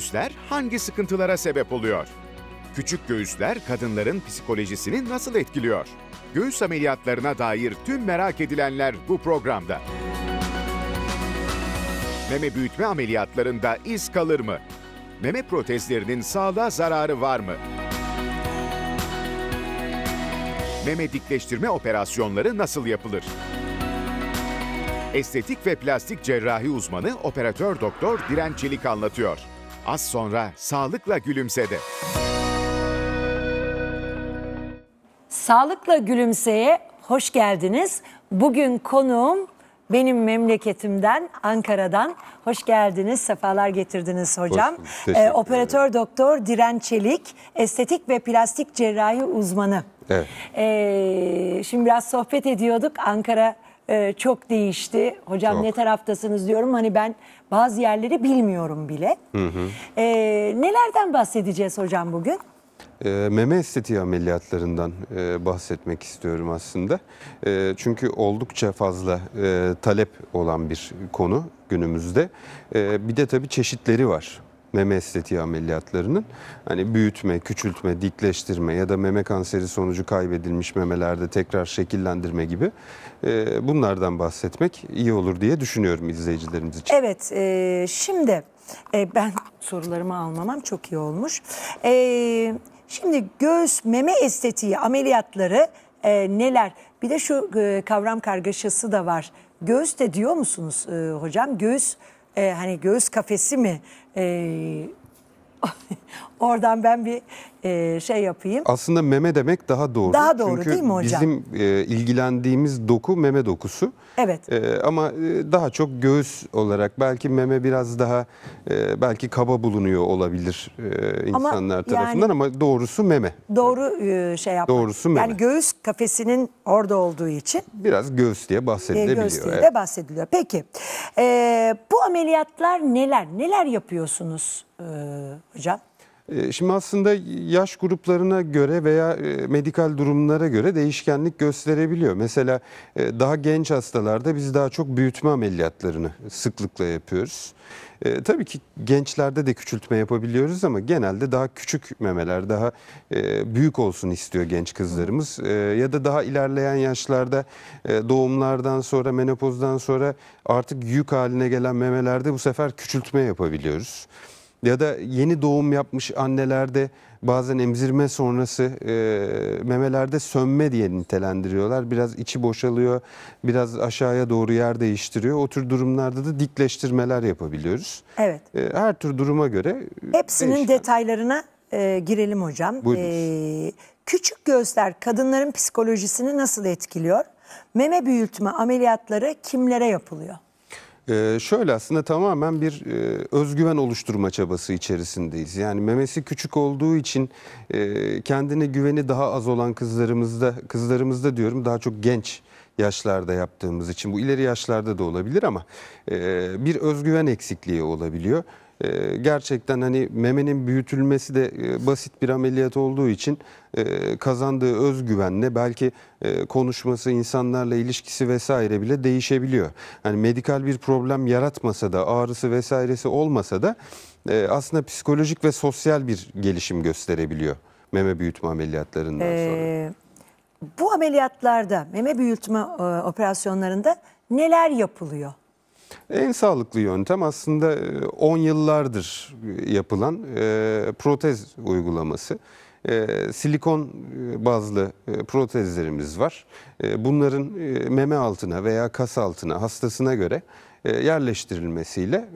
göğüsler hangi sıkıntılara sebep oluyor? Küçük göğüsler kadınların psikolojisini nasıl etkiliyor? Göğüs ameliyatlarına dair tüm merak edilenler bu programda. Meme büyütme ameliyatlarında iz kalır mı? Meme protezlerinin sağlığa zararı var mı? Meme dikleştirme operasyonları nasıl yapılır? Estetik ve plastik cerrahi uzmanı operatör doktor Diren Çelik anlatıyor. Az sonra sağlıkla gülümsedi. Sağlıkla gülümseye hoş geldiniz. Bugün konuğum benim memleketimden, Ankara'dan. Hoş geldiniz, sefalar getirdiniz hocam. Hoş ee, operatör doktor Diren Çelik, estetik ve plastik cerrahi uzmanı. Evet. Ee, şimdi biraz sohbet ediyorduk. Ankara e, çok değişti. Hocam çok. ne taraftasınız diyorum. Hani ben bazı yerleri bilmiyorum bile. Hı hı. E, nelerden bahsedeceğiz hocam bugün? E, meme estetiği ameliyatlarından e, bahsetmek istiyorum aslında. E, çünkü oldukça fazla e, talep olan bir konu günümüzde. E, bir de tabii çeşitleri var meme estetiği ameliyatlarının hani büyütme, küçültme, dikleştirme ya da meme kanseri sonucu kaybedilmiş memelerde tekrar şekillendirme gibi e, bunlardan bahsetmek iyi olur diye düşünüyorum izleyicilerimiz için. Evet, e, şimdi e, ben sorularımı almamam çok iyi olmuş. E, şimdi göğüs meme estetiği ameliyatları e, neler? Bir de şu e, kavram kargaşası da var. Göğüs de diyor musunuz e, hocam? Göğüs e, hani göğüs kafesi mi e, Oradan ben bir e, şey yapayım. Aslında meme demek daha doğru. Daha doğru Çünkü değil mi hocam? bizim e, ilgilendiğimiz doku meme dokusu. Evet. E, ama e, daha çok göğüs olarak belki meme biraz daha e, belki kaba bulunuyor olabilir e, insanlar ama tarafından yani, ama doğrusu meme. Doğru e, şey yapmak. Doğrusu meme. Yani göğüs kafesinin orada olduğu için. Biraz göğüs diye e, bahsedilebiliyor. göğüs diye evet. de bahsediliyor. Peki e, bu ameliyatlar neler? Neler yapıyorsunuz e, hocam? Ee, şimdi aslında yaş gruplarına göre veya e, medikal durumlara göre değişkenlik gösterebiliyor. Mesela e, daha genç hastalarda biz daha çok büyütme ameliyatlarını sıklıkla yapıyoruz. E, tabii ki gençlerde de küçültme yapabiliyoruz ama genelde daha küçük memeler, daha e, büyük olsun istiyor genç kızlarımız. E, ya da daha ilerleyen yaşlarda e, doğumlardan sonra, menopozdan sonra artık yük haline gelen memelerde bu sefer küçültme yapabiliyoruz ya da yeni doğum yapmış annelerde bazen emzirme sonrası e, memelerde sönme diye nitelendiriyorlar. Biraz içi boşalıyor, biraz aşağıya doğru yer değiştiriyor. O tür durumlarda da dikleştirmeler yapabiliyoruz. Evet. E, her tür duruma göre. Hepsinin değişen. detaylarına e, girelim hocam. Buyurunuz. E, küçük gözler kadınların psikolojisini nasıl etkiliyor? Meme büyütme ameliyatları kimlere yapılıyor? Ee, şöyle aslında tamamen bir e, özgüven oluşturma çabası içerisindeyiz. Yani memesi küçük olduğu için e, kendine güveni daha az olan kızlarımızda, kızlarımızda diyorum daha çok genç yaşlarda yaptığımız için bu ileri yaşlarda da olabilir ama e, bir özgüven eksikliği olabiliyor. Ee, gerçekten hani memenin büyütülmesi de e, basit bir ameliyat olduğu için e, kazandığı özgüvenle belki e, konuşması, insanlarla ilişkisi vesaire bile değişebiliyor. Hani medikal bir problem yaratmasa da ağrısı vesairesi olmasa da e, aslında psikolojik ve sosyal bir gelişim gösterebiliyor meme büyütme ameliyatlarından ee, sonra. Ee, bu ameliyatlarda meme büyütme e, operasyonlarında neler yapılıyor? En sağlıklı yöntem aslında 10 e, yıllardır yapılan e, protez uygulaması e, silikon bazlı protezlerimiz var. bunların meme altına veya kas altına hastasına göre yerleştirilmesiyle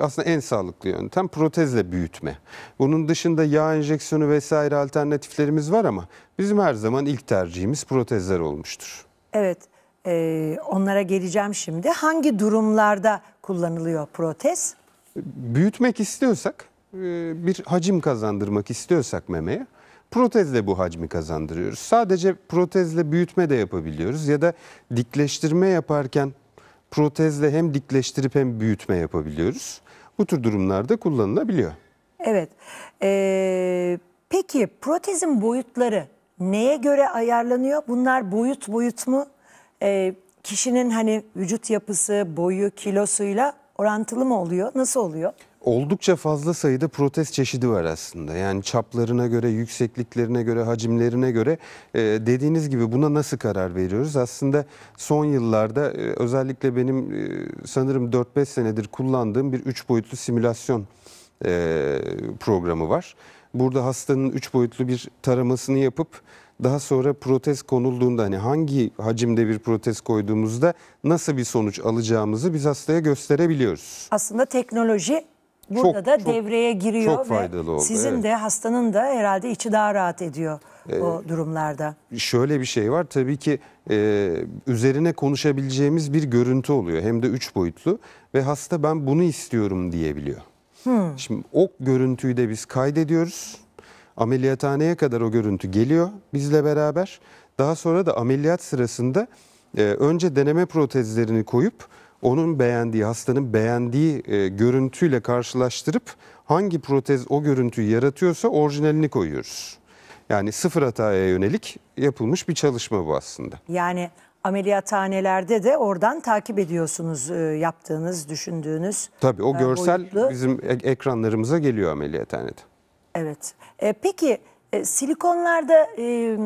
aslında en sağlıklı yöntem protezle büyütme. Bunun dışında yağ enjeksiyonu vesaire alternatiflerimiz var ama bizim her zaman ilk tercihimiz protezler olmuştur. Evet, e, onlara geleceğim şimdi. Hangi durumlarda kullanılıyor protez? Büyütmek istiyorsak, e, bir hacim kazandırmak istiyorsak memeye protezle bu hacmi kazandırıyoruz. Sadece protezle büyütme de yapabiliyoruz ya da dikleştirme yaparken protezle hem dikleştirip hem büyütme yapabiliyoruz. Bu tür durumlarda kullanılabiliyor. Evet. Ee, peki protezin boyutları neye göre ayarlanıyor? Bunlar boyut boyut mu? e, kişinin hani vücut yapısı, boyu, kilosuyla orantılı mı oluyor? Nasıl oluyor? Oldukça fazla sayıda protez çeşidi var aslında. Yani çaplarına göre, yüksekliklerine göre, hacimlerine göre e, dediğiniz gibi buna nasıl karar veriyoruz? Aslında son yıllarda e, özellikle benim e, sanırım 4-5 senedir kullandığım bir 3 boyutlu simülasyon e, programı var. Burada hastanın 3 boyutlu bir taramasını yapıp daha sonra protez konulduğunda hani hangi hacimde bir protez koyduğumuzda nasıl bir sonuç alacağımızı biz hastaya gösterebiliyoruz. Aslında teknoloji burada çok, da çok, devreye giriyor çok faydalı ve oldu, sizin evet. de hastanın da herhalde içi daha rahat ediyor ee, o durumlarda. Şöyle bir şey var tabii ki e, üzerine konuşabileceğimiz bir görüntü oluyor hem de üç boyutlu ve hasta ben bunu istiyorum diyebiliyor. Hmm. Şimdi o görüntüyü de biz kaydediyoruz Ameliyathaneye kadar o görüntü geliyor bizle beraber. Daha sonra da ameliyat sırasında e, önce deneme protezlerini koyup onun beğendiği, hastanın beğendiği e, görüntüyle karşılaştırıp hangi protez o görüntüyü yaratıyorsa orijinalini koyuyoruz. Yani sıfır hataya yönelik yapılmış bir çalışma bu aslında. Yani ameliyathanelerde de oradan takip ediyorsunuz e, yaptığınız, düşündüğünüz. Tabii o e, görsel boyutlu. bizim ekranlarımıza geliyor ameliyathanede. Evet. E, peki e, silikonlarda e,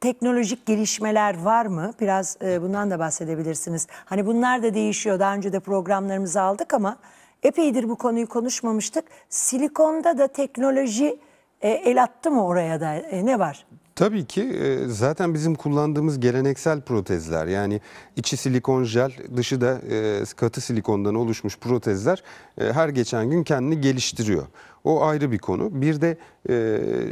teknolojik gelişmeler var mı? Biraz e, bundan da bahsedebilirsiniz. Hani bunlar da değişiyor. Daha önce de programlarımızı aldık ama epeydir bu konuyu konuşmamıştık. Silikonda da teknoloji e, el attı mı oraya da? E, ne var? Tabii ki e, zaten bizim kullandığımız geleneksel protezler yani içi silikon jel dışı da e, katı silikondan oluşmuş protezler e, her geçen gün kendini geliştiriyor. O ayrı bir konu. Bir de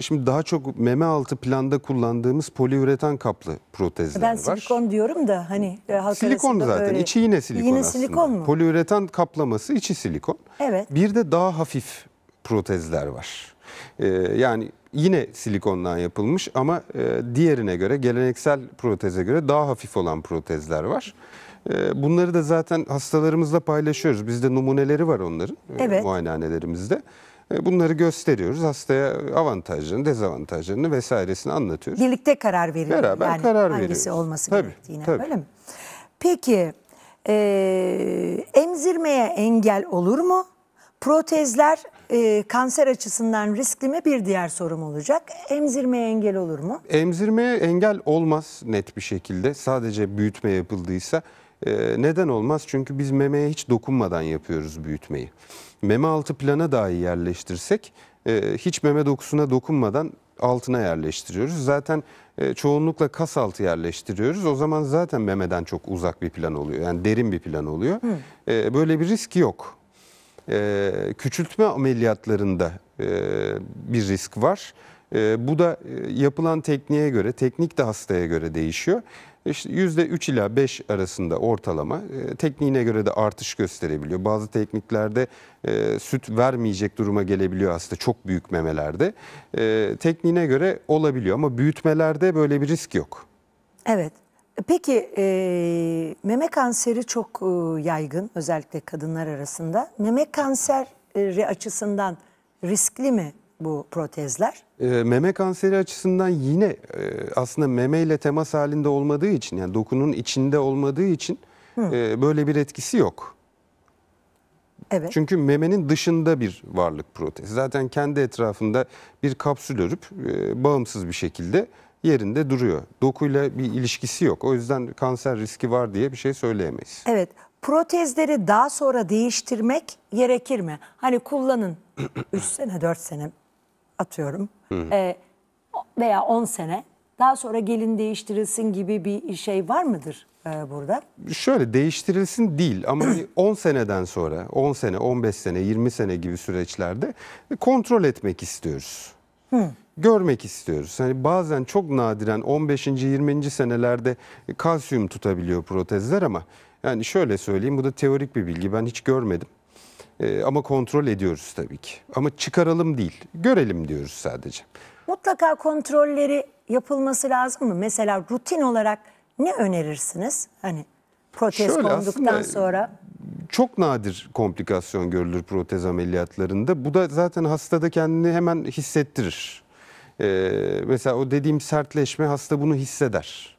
şimdi daha çok meme altı planda kullandığımız poliüretan kaplı protezler ben var. Ben silikon diyorum da hani halk Silikon zaten. Böyle. İçi yine silikon yine aslında. silikon mu? Poliüretan kaplaması içi silikon. Evet. Bir de daha hafif protezler var. yani yine silikondan yapılmış ama e, diğerine göre geleneksel proteze göre daha hafif olan protezler var. E, bunları da zaten hastalarımızla paylaşıyoruz. Bizde numuneleri var onların e, evet. muayenehanelerimizde. E, bunları gösteriyoruz. Hastaya avantajlarını, dezavantajlarını vesairesini anlatıyoruz. Birlikte karar veriyoruz. Beraber yani karar hangisi veriyoruz. Hangisi olması tabii, gerektiğine tabii. öyle mi? Peki e, emzirmeye engel olur mu? Protezler e, kanser açısından riskli mi bir diğer sorum olacak. Emzirmeye engel olur mu? Emzirmeye engel olmaz net bir şekilde. Sadece büyütme yapıldıysa e, neden olmaz? Çünkü biz memeye hiç dokunmadan yapıyoruz büyütmeyi. Meme altı plana dahi yerleştirsek e, hiç meme dokusuna dokunmadan altına yerleştiriyoruz. Zaten e, çoğunlukla kas altı yerleştiriyoruz. O zaman zaten memeden çok uzak bir plan oluyor. Yani derin bir plan oluyor. Hı. Böyle bir risk yok. Ee, küçültme ameliyatlarında e, bir risk var. Ee, bu da e, yapılan tekniğe göre, teknik de hastaya göre değişiyor. İşte %3 ila 5 arasında ortalama e, tekniğine göre de artış gösterebiliyor. Bazı tekniklerde e, süt vermeyecek duruma gelebiliyor hasta çok büyük memelerde. E, tekniğine göre olabiliyor ama büyütmelerde böyle bir risk yok. Evet Peki e, meme kanseri çok e, yaygın özellikle kadınlar arasında. Meme kanseri açısından riskli mi bu protezler? E, meme kanseri açısından yine e, aslında meme ile temas halinde olmadığı için yani dokunun içinde olmadığı için e, böyle bir etkisi yok. Evet. Çünkü memenin dışında bir varlık protez. Zaten kendi etrafında bir kapsül örüp e, bağımsız bir şekilde yerinde duruyor. Dokuyla bir ilişkisi yok. O yüzden kanser riski var diye bir şey söyleyemeyiz. Evet. Protezleri daha sonra değiştirmek gerekir mi? Hani kullanın 3 sene 4 sene atıyorum e, veya 10 sene daha sonra gelin değiştirilsin gibi bir şey var mıdır e, burada? Şöyle değiştirilsin değil ama 10 hani seneden sonra 10 sene 15 sene 20 sene gibi süreçlerde kontrol etmek istiyoruz. Hı görmek istiyoruz. Hani bazen çok nadiren 15. 20. senelerde kalsiyum tutabiliyor protezler ama yani şöyle söyleyeyim bu da teorik bir bilgi ben hiç görmedim. Ee, ama kontrol ediyoruz tabii ki. Ama çıkaralım değil, görelim diyoruz sadece. Mutlaka kontrolleri yapılması lazım mı? Mesela rutin olarak ne önerirsiniz? Hani protez Şöyle konduktan e, sonra çok nadir komplikasyon görülür protez ameliyatlarında. Bu da zaten hastada kendini hemen hissettirir. E, mesela o dediğim sertleşme hasta bunu hisseder.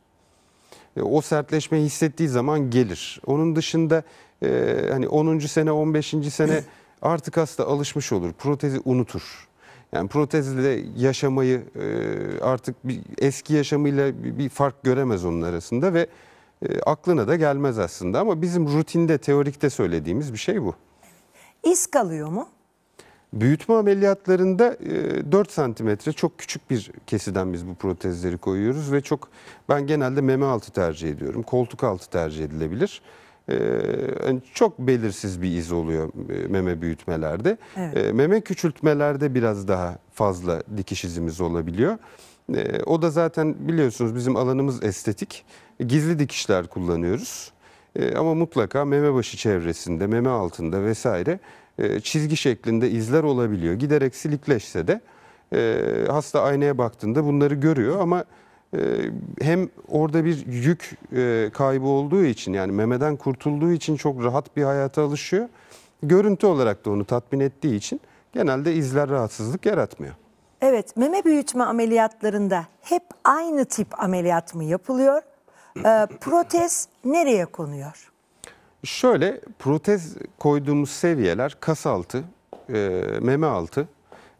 E, o sertleşme hissettiği zaman gelir. Onun dışında e, hani 10. sene 15. sene artık hasta alışmış olur. Protezi unutur. Yani protezle yaşamayı e, artık bir eski yaşamıyla bir, bir fark göremez onun arasında ve e, aklına da gelmez aslında ama bizim rutinde teorikte söylediğimiz bir şey bu. İz kalıyor mu? Büyütme ameliyatlarında 4 e, santimetre çok küçük bir kesiden biz bu protezleri koyuyoruz ve çok ben genelde meme altı tercih ediyorum. Koltuk altı tercih edilebilir. E, çok belirsiz bir iz oluyor e, meme büyütmelerde. Evet. Meme küçültmelerde biraz daha fazla dikiş izimiz olabiliyor. O da zaten biliyorsunuz bizim alanımız estetik. Gizli dikişler kullanıyoruz. Ama mutlaka meme başı çevresinde, meme altında vesaire e, çizgi şeklinde izler olabiliyor. Giderek silikleşse de e, hasta aynaya baktığında bunları görüyor ama e, hem orada bir yük e, kaybı olduğu için yani memeden kurtulduğu için çok rahat bir hayata alışıyor. Görüntü olarak da onu tatmin ettiği için genelde izler rahatsızlık yaratmıyor. Evet, meme büyütme ameliyatlarında hep aynı tip ameliyat mı yapılıyor? E, protez nereye konuyor? Şöyle protez koyduğumuz seviyeler kas altı, e, meme altı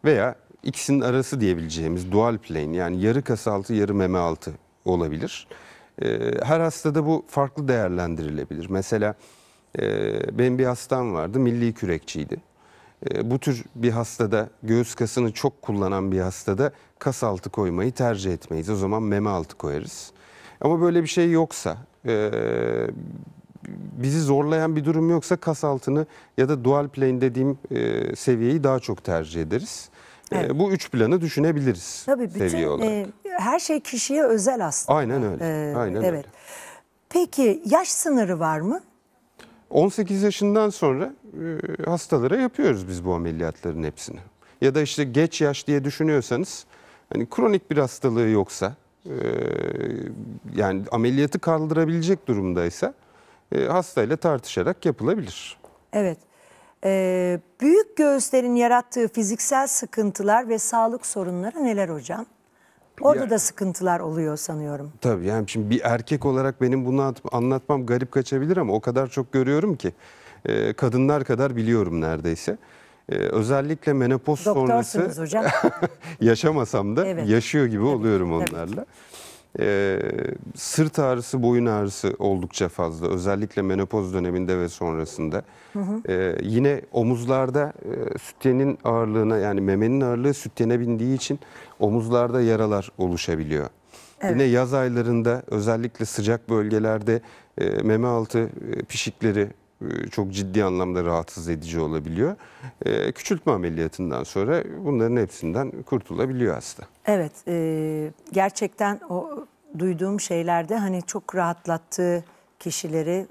veya ikisinin arası diyebileceğimiz dual plane yani yarı kas altı yarı meme altı olabilir. E, her hastada bu farklı değerlendirilebilir. Mesela e, benim bir hastam vardı milli kürekçiydi. E, bu tür bir hastada göğüs kasını çok kullanan bir hastada kas altı koymayı tercih etmeyiz. O zaman meme altı koyarız. Ama böyle bir şey yoksa e, bizi zorlayan bir durum yoksa kas altını ya da dual plane dediğim e, seviyeyi daha çok tercih ederiz. E, evet. E, bu üç planı düşünebiliriz. Tabii bütün seviye e, olarak. E, her şey kişiye özel aslında. Aynen öyle. Ee, Aynen evet. öyle. Peki yaş sınırı var mı? 18 yaşından sonra e, hastalara yapıyoruz biz bu ameliyatların hepsini. Ya da işte geç yaş diye düşünüyorsanız hani kronik bir hastalığı yoksa e, yani ameliyatı kaldırabilecek durumdaysa e, hastayla tartışarak yapılabilir. Evet. Ee, büyük göğüslerin yarattığı fiziksel sıkıntılar ve sağlık sorunları neler hocam? Orada yani, da sıkıntılar oluyor sanıyorum. Tabii yani şimdi bir erkek olarak benim bunu anlatmam garip kaçabilir ama o kadar çok görüyorum ki e, kadınlar kadar biliyorum neredeyse. E, özellikle menopoz Doktorsunuz sonrası hocam. yaşamasam da evet. yaşıyor gibi evet. oluyorum onlarla. Evet e, sırt ağrısı, boyun ağrısı oldukça fazla. Özellikle menopoz döneminde ve sonrasında. Hı hı. E, yine omuzlarda e, sütyenin ağırlığına yani memenin ağırlığı sütyene bindiği için omuzlarda yaralar oluşabiliyor. Evet. Yine yaz aylarında özellikle sıcak bölgelerde e, meme altı e, pişikleri e, çok ciddi anlamda rahatsız edici olabiliyor. E, küçültme ameliyatından sonra bunların hepsinden kurtulabiliyor hasta. Evet, e, gerçekten o duyduğum şeylerde hani çok rahatlattığı kişileri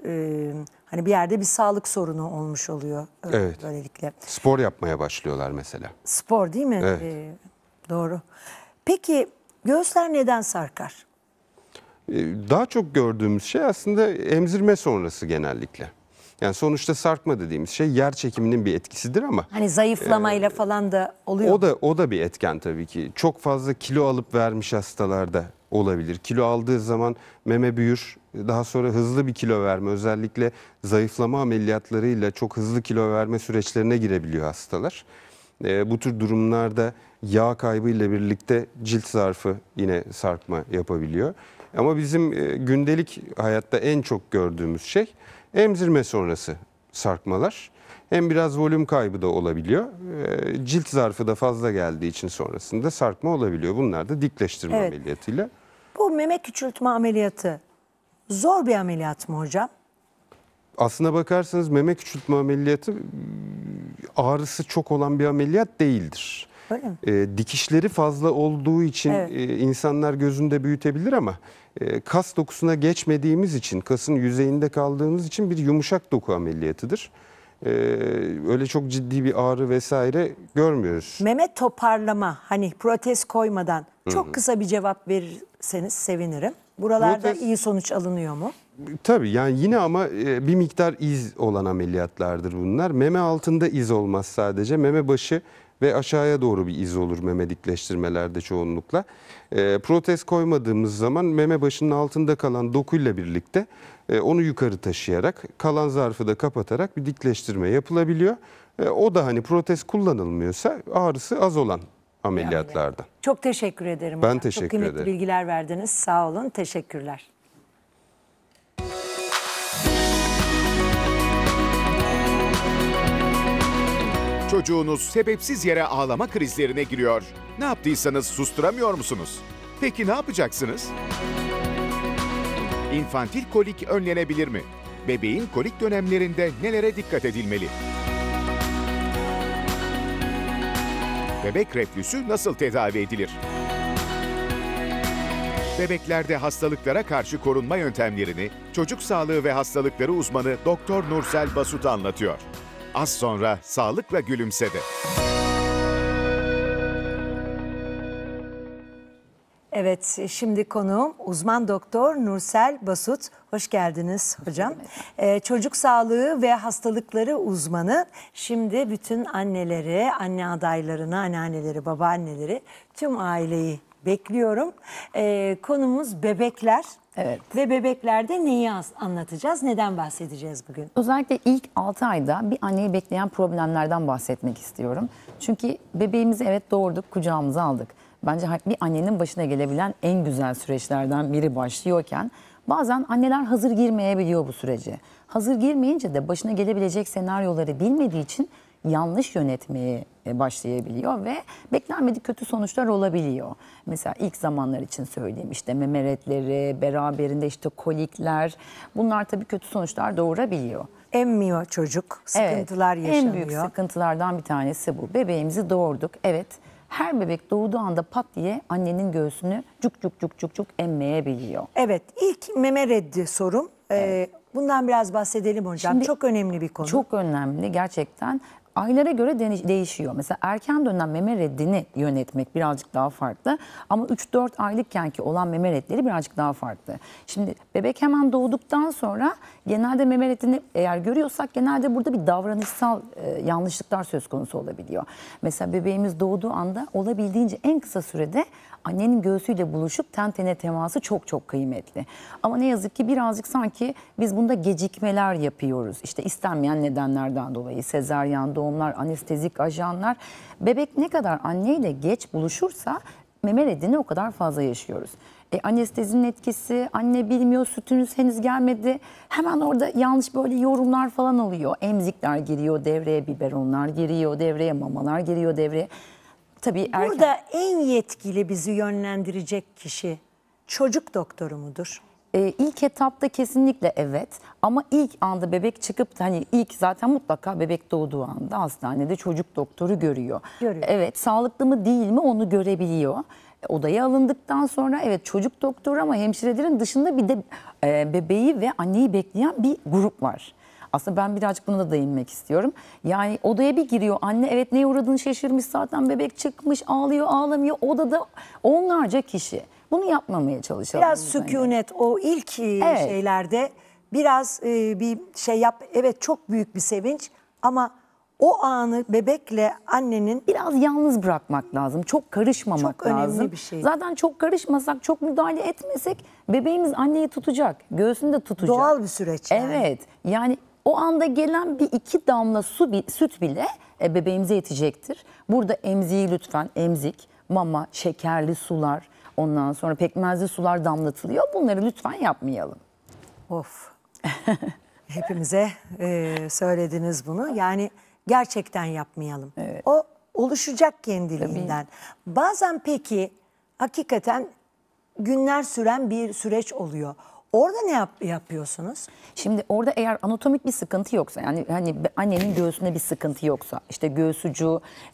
hani bir yerde bir sağlık sorunu olmuş oluyor evet. böylelikle. Spor yapmaya başlıyorlar mesela. Spor değil mi? Evet. doğru. Peki göğüsler neden sarkar? Daha çok gördüğümüz şey aslında emzirme sonrası genellikle. Yani sonuçta sarkma dediğimiz şey yer çekiminin bir etkisidir ama hani zayıflamayla e, falan da oluyor. O da o da bir etken tabii ki. Çok fazla kilo alıp vermiş hastalarda olabilir. Kilo aldığı zaman meme büyür. Daha sonra hızlı bir kilo verme özellikle zayıflama ameliyatlarıyla çok hızlı kilo verme süreçlerine girebiliyor hastalar. E, bu tür durumlarda yağ kaybı ile birlikte cilt zarfı yine sarkma yapabiliyor. Ama bizim e, gündelik hayatta en çok gördüğümüz şey Emzirme sonrası sarkmalar. Hem biraz volüm kaybı da olabiliyor. Ee, cilt zarfı da fazla geldiği için sonrasında sarkma olabiliyor. Bunlar da dikleştirme evet. ameliyatıyla. Bu meme küçültme ameliyatı zor bir ameliyat mı hocam? Aslına bakarsanız meme küçültme ameliyatı ıı, ağrısı çok olan bir ameliyat değildir. Öyle mi? E, dikişleri fazla olduğu için evet. e, insanlar gözünde büyütebilir ama ee, kas dokusuna geçmediğimiz için, kasın yüzeyinde kaldığımız için bir yumuşak doku ameliyatıdır. Ee, öyle çok ciddi bir ağrı vesaire görmüyoruz. Meme toparlama hani protez koymadan çok Hı -hı. kısa bir cevap verirseniz sevinirim. Buralarda protez... iyi sonuç alınıyor mu? Tabii yani yine ama e, bir miktar iz olan ameliyatlardır bunlar. Meme altında iz olmaz sadece. Meme başı ve aşağıya doğru bir iz olur meme dikleştirmelerde çoğunlukla. E, protez koymadığımız zaman meme başının altında kalan dokuyla birlikte e, onu yukarı taşıyarak kalan zarfı da kapatarak bir dikleştirme yapılabiliyor. E, o da hani protez kullanılmıyorsa ağrısı az olan ameliyatlardan. Çok teşekkür ederim. Ben hocam. teşekkür ederim. Çok kıymetli bilgiler verdiniz. Sağ olun. Teşekkürler. Çocuğunuz sebepsiz yere ağlama krizlerine giriyor. Ne yaptıysanız susturamıyor musunuz? Peki ne yapacaksınız? İnfantil kolik önlenebilir mi? Bebeğin kolik dönemlerinde nelere dikkat edilmeli? Bebek reflüsü nasıl tedavi edilir? Bebeklerde hastalıklara karşı korunma yöntemlerini çocuk sağlığı ve hastalıkları uzmanı Doktor Nursel Basut anlatıyor. Az sonra sağlıkla gülümsedi. Evet, şimdi konuğum uzman doktor Nursel Basut. Hoş geldiniz hocam. Ee, çocuk sağlığı ve hastalıkları uzmanı. Şimdi bütün anneleri, anne adaylarını, anneanneleri, babaanneleri, tüm aileyi bekliyorum. Ee, konumuz bebekler. Evet. Ve bebeklerde neyi anlatacağız, neden bahsedeceğiz bugün? Özellikle ilk 6 ayda bir anneyi bekleyen problemlerden bahsetmek istiyorum. Çünkü bebeğimizi evet doğurduk, kucağımıza aldık. Bence bir annenin başına gelebilen en güzel süreçlerden biri başlıyorken bazen anneler hazır girmeyebiliyor bu sürece. Hazır girmeyince de başına gelebilecek senaryoları bilmediği için yanlış yönetmeye e, başlayabiliyor ve beklenmedik kötü sonuçlar olabiliyor. Mesela ilk zamanlar için söyleyeyim işte memeretleri, beraberinde işte kolikler bunlar tabii kötü sonuçlar doğurabiliyor. Emmiyor çocuk, sıkıntılar evet, yaşanıyor. En büyük sıkıntılardan bir tanesi bu. Bebeğimizi doğurduk, evet her bebek doğduğu anda pat diye annenin göğsünü cuk cuk cuk cuk cuk emmeyebiliyor. Evet ilk meme reddi sorum. Ee, evet. Ee, bundan biraz bahsedelim hocam. Şimdi, çok önemli bir konu. Çok önemli gerçekten aylara göre değişiyor. Mesela erken dönem meme reddini yönetmek birazcık daha farklı. Ama 3-4 aylıkken ki olan meme redleri birazcık daha farklı. Şimdi bebek hemen doğduktan sonra genelde meme reddini eğer görüyorsak genelde burada bir davranışsal e, yanlışlıklar söz konusu olabiliyor. Mesela bebeğimiz doğduğu anda olabildiğince en kısa sürede annenin göğsüyle buluşup ten tene teması çok çok kıymetli. Ama ne yazık ki birazcık sanki biz bunda gecikmeler yapıyoruz. İşte istenmeyen nedenlerden dolayı, sezaryen doğumlar, anestezik ajanlar. Bebek ne kadar anneyle geç buluşursa meme redini o kadar fazla yaşıyoruz. E, anestezinin etkisi, anne bilmiyor sütünüz henüz gelmedi. Hemen orada yanlış böyle yorumlar falan oluyor. Emzikler giriyor devreye, biberonlar giriyor devreye, mamalar giriyor devreye. Tabii erken... Burada en yetkili bizi yönlendirecek kişi çocuk doktoru mudur? e, ilk etapta kesinlikle evet ama ilk anda bebek çıkıp hani ilk zaten mutlaka bebek doğduğu anda hastanede çocuk doktoru görüyor. Görüyor. Evet sağlıklı mı değil mi onu görebiliyor odaya alındıktan sonra evet çocuk doktoru ama hemşirelerin dışında bir de e, bebeği ve anneyi bekleyen bir grup var. Aslında ben birazcık buna da değinmek istiyorum. Yani odaya bir giriyor anne evet neye uğradığını şaşırmış zaten bebek çıkmış ağlıyor ağlamıyor odada onlarca kişi. Bunu yapmamaya çalışalım. Biraz sükunet o ilk e, evet. şeylerde biraz e, bir şey yap. Evet çok büyük bir sevinç ama o anı bebekle annenin biraz yalnız bırakmak lazım. Çok karışmamak lazım. çok lazım. Önemli bir şey. Zaten çok karışmasak, çok müdahale etmesek bebeğimiz anneyi tutacak. Göğsünü de tutacak. Doğal bir süreç. Yani. Evet. Yani o anda gelen bir iki damla su süt bile e, bebeğimize yetecektir. Burada emziği lütfen emzik, mama, şekerli sular, Ondan sonra pekmezli sular damlatılıyor. Bunları lütfen yapmayalım. Of. Hepimize e, söylediniz bunu. Yani gerçekten yapmayalım. Evet. O oluşacak kendiliğinden. Tabii. Bazen peki hakikaten günler süren bir süreç oluyor. Orada ne yap yapıyorsunuz? Şimdi orada eğer anatomik bir sıkıntı yoksa yani hani annenin göğsünde bir sıkıntı yoksa işte göğüs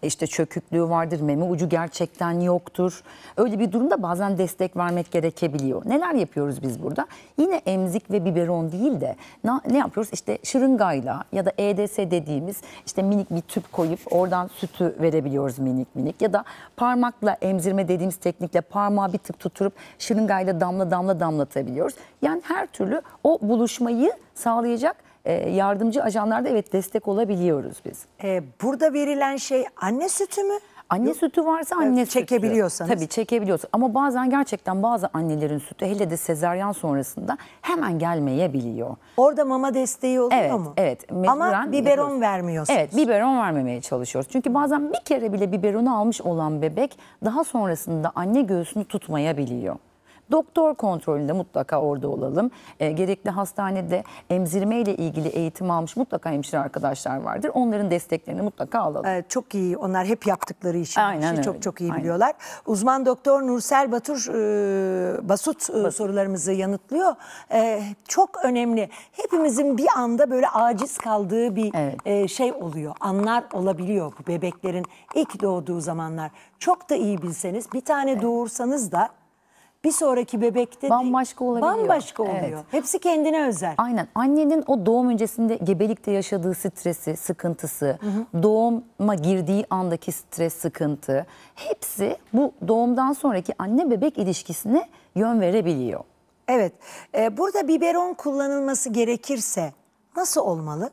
işte çöküklüğü vardır meme ucu gerçekten yoktur. Öyle bir durumda bazen destek vermek gerekebiliyor. Neler yapıyoruz biz burada? Yine emzik ve biberon değil de ne yapıyoruz? İşte şırıngayla ya da EDS dediğimiz işte minik bir tüp koyup oradan sütü verebiliyoruz minik minik ya da parmakla emzirme dediğimiz teknikle parmağı bir tık tutturup şırıngayla damla damla damlatabiliyoruz yani her türlü o buluşmayı sağlayacak e, yardımcı ajanlarda evet destek olabiliyoruz biz. E, burada verilen şey anne sütü mü? Anne Yok. sütü varsa anne sütü. Çekebiliyorsanız. Tabii çekebiliyorsunuz. Ama bazen gerçekten bazı annelerin sütü hele de sezaryen sonrasında hemen gelmeyebiliyor. Orada mama desteği oluyor evet, mu? Evet. Ama biberon yapıyoruz. vermiyorsunuz. Evet biberon vermemeye çalışıyoruz. Çünkü bazen bir kere bile biberonu almış olan bebek daha sonrasında anne göğsünü tutmayabiliyor. Doktor kontrolünde mutlaka orada olalım. E, gerekli hastanede emzirme ile ilgili eğitim almış mutlaka hemşire arkadaşlar vardır. Onların desteklerini mutlaka alalım. E, çok iyi. Onlar hep yaptıkları işi, Aynen işi çok çok iyi Aynen. biliyorlar. Uzman doktor Nursel Batur e, Basut, e, Basut sorularımızı yanıtlıyor. E, çok önemli. Hepimizin bir anda böyle aciz kaldığı bir evet. e, şey oluyor. Anlar olabiliyor bu bebeklerin ilk doğduğu zamanlar. Çok da iyi bilseniz bir tane evet. doğursanız da bir sonraki bebekte bambaşka olabiliyor. Bambaşka oluyor. Evet. Hepsi kendine özel. Aynen. Annenin o doğum öncesinde gebelikte yaşadığı stresi, sıkıntısı, hı hı. doğuma girdiği andaki stres, sıkıntı hepsi bu doğumdan sonraki anne bebek ilişkisine yön verebiliyor. Evet. Ee, burada biberon kullanılması gerekirse nasıl olmalı?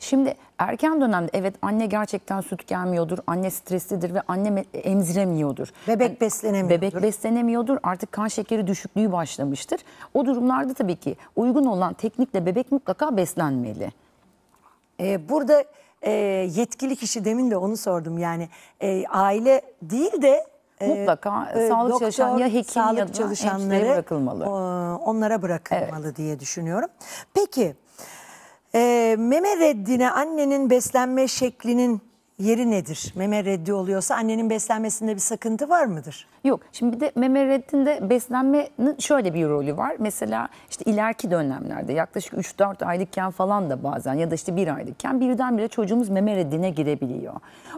Şimdi erken dönemde evet anne gerçekten süt gelmiyordur, anne streslidir ve anne emziremiyordur. Bebek yani, beslenemiyordur. Bebek beslenemiyordur, artık kan şekeri düşüklüğü başlamıştır. O durumlarda tabii ki uygun olan teknikle bebek mutlaka beslenmeli. Ee, burada e, yetkili kişi demin de onu sordum yani e, aile değil de e, mutlaka e, sağlık doktor, çalışan ya hekim sağlık ya da bırakılmalı. onlara bırakılmalı evet. diye düşünüyorum. Peki e, meme reddine annenin beslenme şeklinin yeri nedir? Meme reddi oluyorsa annenin beslenmesinde bir sakıntı var mıdır? Yok. Şimdi bir de meme reddinde beslenmenin şöyle bir rolü var. Mesela işte ileriki dönemlerde yaklaşık 3-4 aylıkken falan da bazen ya da işte 1 aylıkken birdenbire çocuğumuz meme reddine girebiliyor.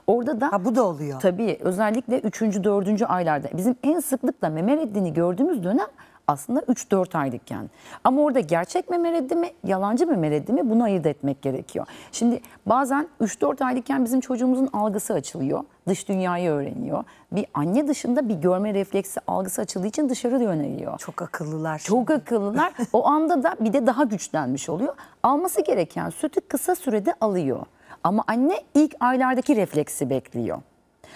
Orada da... Ha, bu da oluyor. Tabii özellikle 3. 4. aylarda bizim en sıklıkla meme reddini gördüğümüz dönem aslında 3-4 aylıkken. Ama orada gerçek memereddi mi, yalancı memereddi mi bunu ayırt etmek gerekiyor. Şimdi bazen 3-4 aylıkken bizim çocuğumuzun algısı açılıyor. Dış dünyayı öğreniyor. Bir anne dışında bir görme refleksi algısı açıldığı için dışarı yöneliyor. Çok akıllılar. Şimdi. Çok akıllılar. o anda da bir de daha güçlenmiş oluyor. Alması gereken sütü kısa sürede alıyor. Ama anne ilk aylardaki refleksi bekliyor.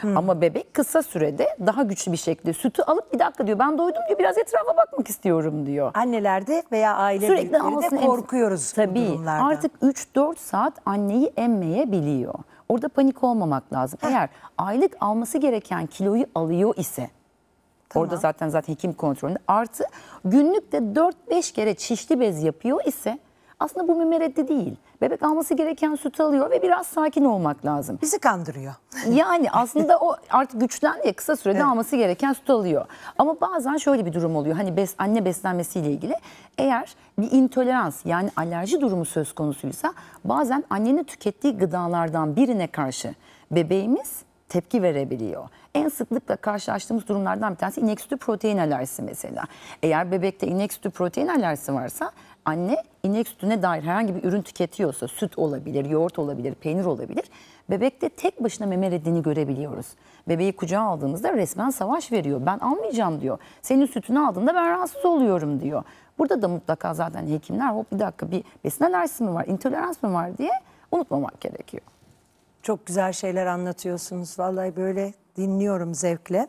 Hmm. Ama bebek kısa sürede daha güçlü bir şekilde sütü alıp bir dakika diyor ben doydum diyor biraz etrafa bakmak istiyorum diyor. Annelerde veya aile Sürekli de korkuyoruz Tabii, durumlardan. Artık 3-4 saat anneyi emmeyebiliyor. Orada panik olmamak lazım. Heh. Eğer aylık alması gereken kiloyu alıyor ise Tamam. Orada zaten zaten hekim kontrolünde. Artı günlük de 4-5 kere çişli bez yapıyor ise aslında bu mümeredde değil. Bebek alması gereken süt alıyor ve biraz sakin olmak lazım. Bizi kandırıyor. Yani aslında o artık güçlendi ya kısa sürede evet. alması gereken süt alıyor. Ama bazen şöyle bir durum oluyor. Hani bes, anne beslenmesiyle ilgili eğer bir intolerans yani alerji durumu söz konusuysa bazen annenin tükettiği gıdalardan birine karşı bebeğimiz tepki verebiliyor. En sıklıkla karşılaştığımız durumlardan bir tanesi inek sütü protein alerjisi mesela. Eğer bebekte inek sütü protein alerjisi varsa anne inek sütüne dair herhangi bir ürün tüketiyorsa süt olabilir, yoğurt olabilir, peynir olabilir. Bebekte tek başına meme reddini görebiliyoruz. Bebeği kucağa aldığımızda resmen savaş veriyor. Ben almayacağım diyor. Senin sütünü aldığında ben rahatsız oluyorum diyor. Burada da mutlaka zaten hekimler hop bir dakika bir besin alerjisi mi var, intolerans mı var diye unutmamak gerekiyor. Çok güzel şeyler anlatıyorsunuz. Vallahi böyle dinliyorum zevkle.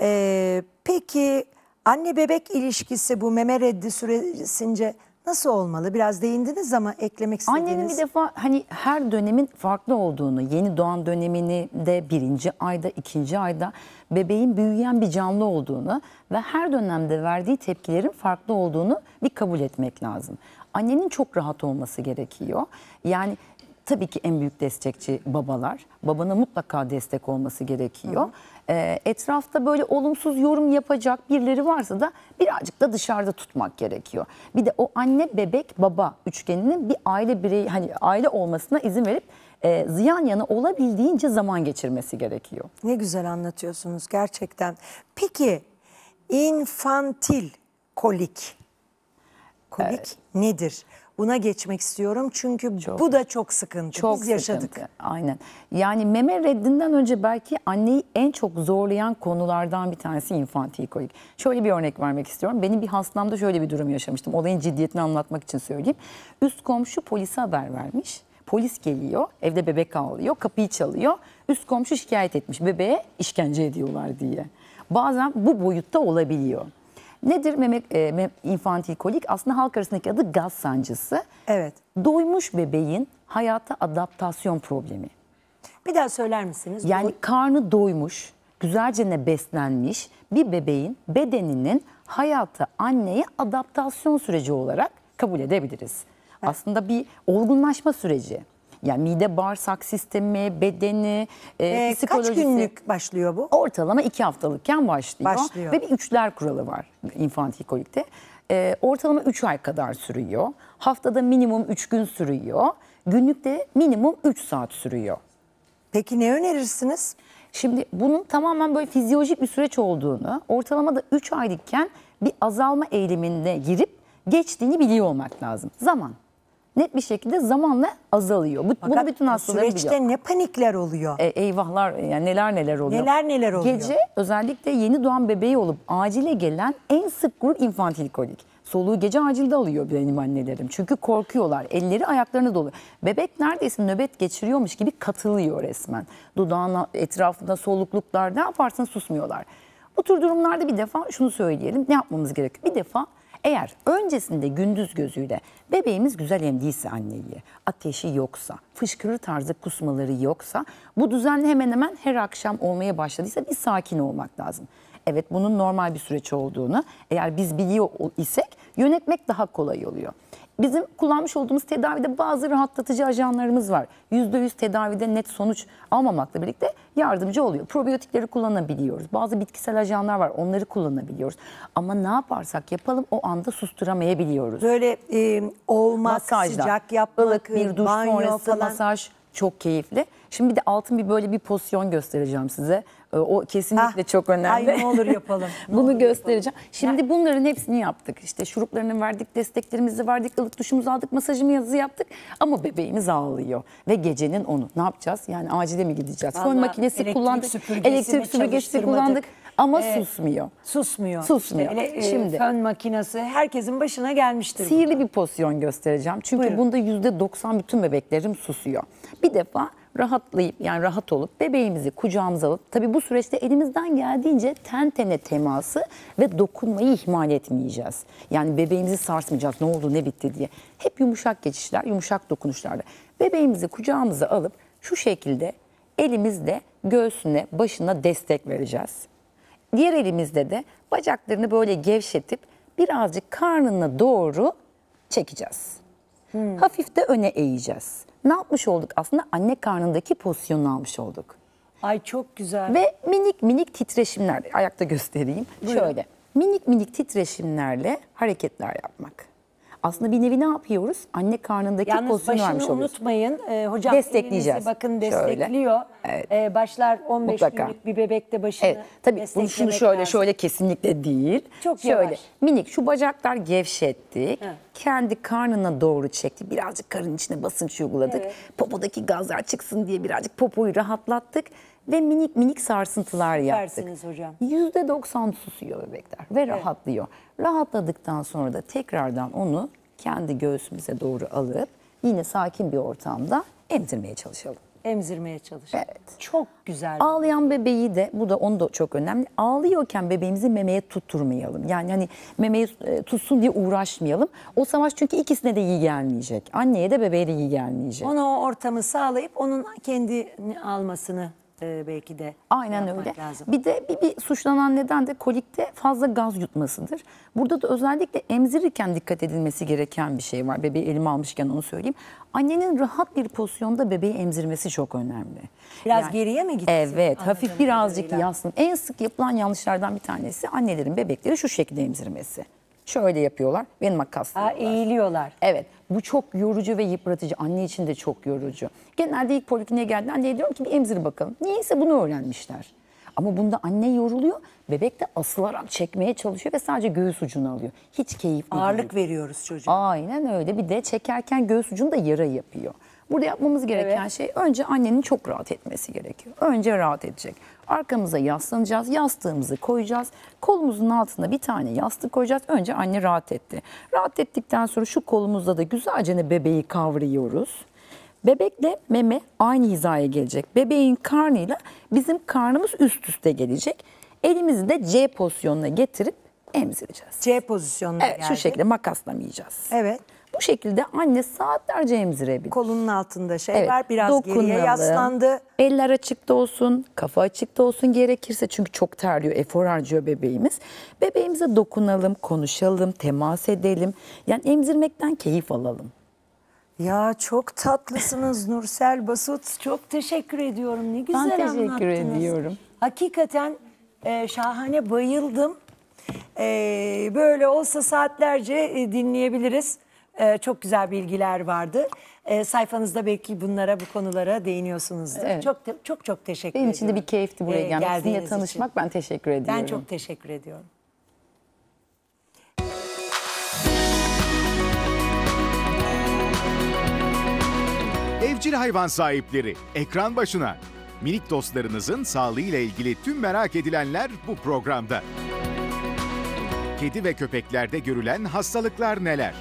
Ee, peki anne bebek ilişkisi bu meme reddi süresince nasıl olmalı? Biraz değindiniz ama eklemek istediğiniz. Annenin bir defa hani her dönemin farklı olduğunu, yeni doğan dönemini de birinci ayda, ikinci ayda bebeğin büyüyen bir canlı olduğunu ve her dönemde verdiği tepkilerin farklı olduğunu bir kabul etmek lazım. Annenin çok rahat olması gerekiyor. Yani tabii ki en büyük destekçi babalar. Babana mutlaka destek olması gerekiyor. Hı hı. E, etrafta böyle olumsuz yorum yapacak birileri varsa da birazcık da dışarıda tutmak gerekiyor. Bir de o anne bebek baba üçgeninin bir aile bireyi hani aile olmasına izin verip e, ziyan yana olabildiğince zaman geçirmesi gerekiyor. Ne güzel anlatıyorsunuz gerçekten. Peki infantil kolik kolik evet. nedir? Buna geçmek istiyorum çünkü çok, bu da çok sıkıntı. Çok Biz yaşadık. Sıkıntı. Aynen. Yani meme reddinden önce belki anneyi en çok zorlayan konulardan bir tanesi infantil kolik. Şöyle bir örnek vermek istiyorum. Benim bir hastamda şöyle bir durum yaşamıştım. Olayın ciddiyetini anlatmak için söyleyeyim. Üst komşu polise haber vermiş. Polis geliyor, evde bebek ağlıyor, kapıyı çalıyor. Üst komşu şikayet etmiş bebeğe işkence ediyorlar diye. Bazen bu boyutta olabiliyor. Nedir meme, e, infantil kolik? Aslında halk arasındaki adı gaz sancısı. Evet. Doymuş bebeğin hayata adaptasyon problemi. Bir daha söyler misiniz? Yani Bu... karnı doymuş, güzelce beslenmiş bir bebeğin bedeninin hayata, anneye adaptasyon süreci olarak kabul edebiliriz. Evet. Aslında bir olgunlaşma süreci. Yani mide bağırsak sistemi, bedeni, e, ee, psikolojisi. Kaç günlük başlıyor bu? Ortalama iki haftalıkken başlıyor. başlıyor. Ve bir üçler kuralı var infantil kolikte. E, ortalama üç ay kadar sürüyor. Haftada minimum üç gün sürüyor. Günlükte minimum üç saat sürüyor. Peki ne önerirsiniz? Şimdi bunun tamamen böyle fizyolojik bir süreç olduğunu, ortalama da 3 aylıkken bir azalma eğiliminde girip geçtiğini biliyor olmak lazım. Zaman net bir şekilde zamanla azalıyor. Bu, Fakat bunu bütün hastaları süreçte ne panikler oluyor? E, eyvahlar yani neler neler oluyor. Neler neler oluyor. Gece özellikle yeni doğan bebeği olup acile gelen en sık grup infantil kolik. Soluğu gece acilde alıyor benim annelerim. Çünkü korkuyorlar. Elleri ayaklarını dolu. Bebek neredeyse nöbet geçiriyormuş gibi katılıyor resmen. Dudağına, etrafında solukluklar ne yaparsan susmuyorlar. Bu tür durumlarda bir defa şunu söyleyelim. Ne yapmamız gerekiyor? Bir defa eğer öncesinde gündüz gözüyle bebeğimiz güzel emdiyse anneliği, ateşi yoksa, fışkırır tarzı kusmaları yoksa bu düzenli hemen hemen her akşam olmaya başladıysa bir sakin olmak lazım. Evet bunun normal bir süreç olduğunu eğer biz biliyor isek yönetmek daha kolay oluyor. Bizim kullanmış olduğumuz tedavide bazı rahatlatıcı ajanlarımız var. %100 tedavide net sonuç almamakla birlikte yardımcı oluyor. Probiyotikleri kullanabiliyoruz. Bazı bitkisel ajanlar var. Onları kullanabiliyoruz. Ama ne yaparsak yapalım o anda susturamayabiliyoruz. Böyle e, olmak, Masajlar, sıcak yapmak, ılık bir duş banyo sonrası falan. masaj çok keyifli. Şimdi bir de altın bir böyle bir pozisyon göstereceğim size. Ee, o kesinlikle ha. Ah, çok önemli. Ay ne olur yapalım. Bunu olur göstereceğim. Yapalım. Şimdi ha. bunların hepsini yaptık. İşte şuruplarını verdik, desteklerimizi verdik, ılık duşumuzu aldık, masajımızı yaptık. Ama bebeğimiz ağlıyor. Ve gecenin onu. Ne yapacağız? Yani acile mi gideceğiz? Vallahi Fön makinesi kullandık. Elektrik süpürgesi kullandık. Ama ee, susmuyor. Susmuyor. Susmuyor. İşte ele, e, Şimdi fön makinesi herkesin başına gelmiştir. Sihirli buna. bir pozisyon göstereceğim. Çünkü Buyurun. bunda %90 bütün bebeklerim susuyor. Bir defa rahatlayıp yani rahat olup bebeğimizi kucağımıza alıp tabi bu süreçte elimizden geldiğince ten tene teması ve dokunmayı ihmal etmeyeceğiz. Yani bebeğimizi sarsmayacağız ne oldu ne bitti diye. Hep yumuşak geçişler, yumuşak dokunuşlarla. Bebeğimizi kucağımıza alıp şu şekilde elimizle göğsüne, başına destek vereceğiz. Diğer elimizde de bacaklarını böyle gevşetip birazcık karnına doğru çekeceğiz. Hmm. Hafif de öne eğeceğiz ne yapmış olduk? Aslında anne karnındaki pozisyonunu almış olduk. Ay çok güzel. Ve minik minik titreşimler ayakta göstereyim. Buyurun. Şöyle minik minik titreşimlerle hareketler yapmak aslında bir nevi ne yapıyoruz? Anne karnındaki Yalnız pozisyonu vermiş oluyoruz. unutmayın. E, hocam Destekleyeceğiz. bakın destekliyor. Şöyle. Evet. E, başlar 15 Mutlaka. günlük bir bebekte başını evet. Tabii bunu şunu şöyle lazım. şöyle kesinlikle değil. Çok şöyle, yavaş. Minik şu bacaklar gevşettik. Evet. Kendi karnına doğru çekti. Birazcık karın içine basınç uyguladık. Evet. Popodaki gazlar çıksın diye birazcık popoyu rahatlattık ve minik minik sarsıntılar yaptık. Versiniz hocam. %90 susuyor bebekler ve evet. rahatlıyor. Rahatladıktan sonra da tekrardan onu kendi göğsümüze doğru alıp yine sakin bir ortamda emzirmeye çalışalım. Emzirmeye çalışalım. Evet. Çok güzel. Ağlayan bebeği de bu da onu da çok önemli. Ağlıyorken bebeğimizi memeye tutturmayalım. Yani hani memeye e, tutsun diye uğraşmayalım. O savaş çünkü ikisine de iyi gelmeyecek. Anneye de bebeğe de iyi gelmeyecek. Ona o ortamı sağlayıp onun kendini almasını e, belki de Aynen şey öyle. Lazım. Bir de bir, bir suçlanan neden de kolikte fazla gaz yutmasıdır. Burada da özellikle emzirirken dikkat edilmesi gereken bir şey var. Bebeği elime almışken onu söyleyeyim. Annenin rahat bir pozisyonda bebeği emzirmesi çok önemli. Biraz yani, geriye mi gitsin? Evet, Anladım hafif birazcık kadarıyla. yansın. En sık yapılan yanlışlardan bir tanesi annelerin bebekleri şu şekilde emzirmesi. Şöyle yapıyorlar. Benim makasla. Eğiliyorlar. Evet. Bu çok yorucu ve yıpratıcı. Anne için de çok yorucu. Genelde ilk polikliniğe geldiğinde anneye diyorum ki bir emzir bakalım. Niyeyse bunu öğrenmişler. Ama bunda anne yoruluyor. Bebek de asılarak çekmeye çalışıyor ve sadece göğüs ucunu alıyor. Hiç keyifli Ağırlık değil. veriyoruz çocuğa. Aynen öyle. Bir de çekerken göğüs ucunda yara yapıyor. Burada yapmamız gereken evet. şey önce annenin çok rahat etmesi gerekiyor. Önce rahat edecek. Arkamıza yaslanacağız, yastığımızı koyacağız. Kolumuzun altında bir tane yastık koyacağız. Önce anne rahat etti. Rahat ettikten sonra şu kolumuzda da güzelce ne bebeği kavrıyoruz. Bebekle meme aynı hizaya gelecek. Bebeğin karnıyla bizim karnımız üst üste gelecek. Elimizi de C pozisyonuna getirip emzireceğiz. C pozisyonuna evet, geldi. şu şekilde makaslamayacağız. Evet. Bu şekilde anne saatlerce emzirebilir. Kolunun altında şey evet, var biraz dokunalım. geriye yaslandı. Eller açıkta olsun, kafa açıkta olsun gerekirse çünkü çok terliyor, efor harcıyor bebeğimiz. Bebeğimize dokunalım, konuşalım, temas edelim. Yani emzirmekten keyif alalım. Ya çok tatlısınız Nursel Basut. Çok teşekkür ediyorum. Ne güzel ben teşekkür anlattınız. ediyorum. Hakikaten e, şahane bayıldım. E, böyle olsa saatlerce e, dinleyebiliriz e, çok güzel bilgiler vardı. E, sayfanızda belki bunlara bu konulara değiniyorsunuz. Evet. Çok te- çok çok teşekkür Benim ediyorum. için de bir keyifti buraya E, gelmek. Sizinle tanışmak için. ben teşekkür ediyorum. Ben çok teşekkür ediyorum. Evcil hayvan sahipleri ekran başına. Minik dostlarınızın sağlığıyla ilgili tüm merak edilenler bu programda. Kedi ve köpeklerde görülen hastalıklar neler?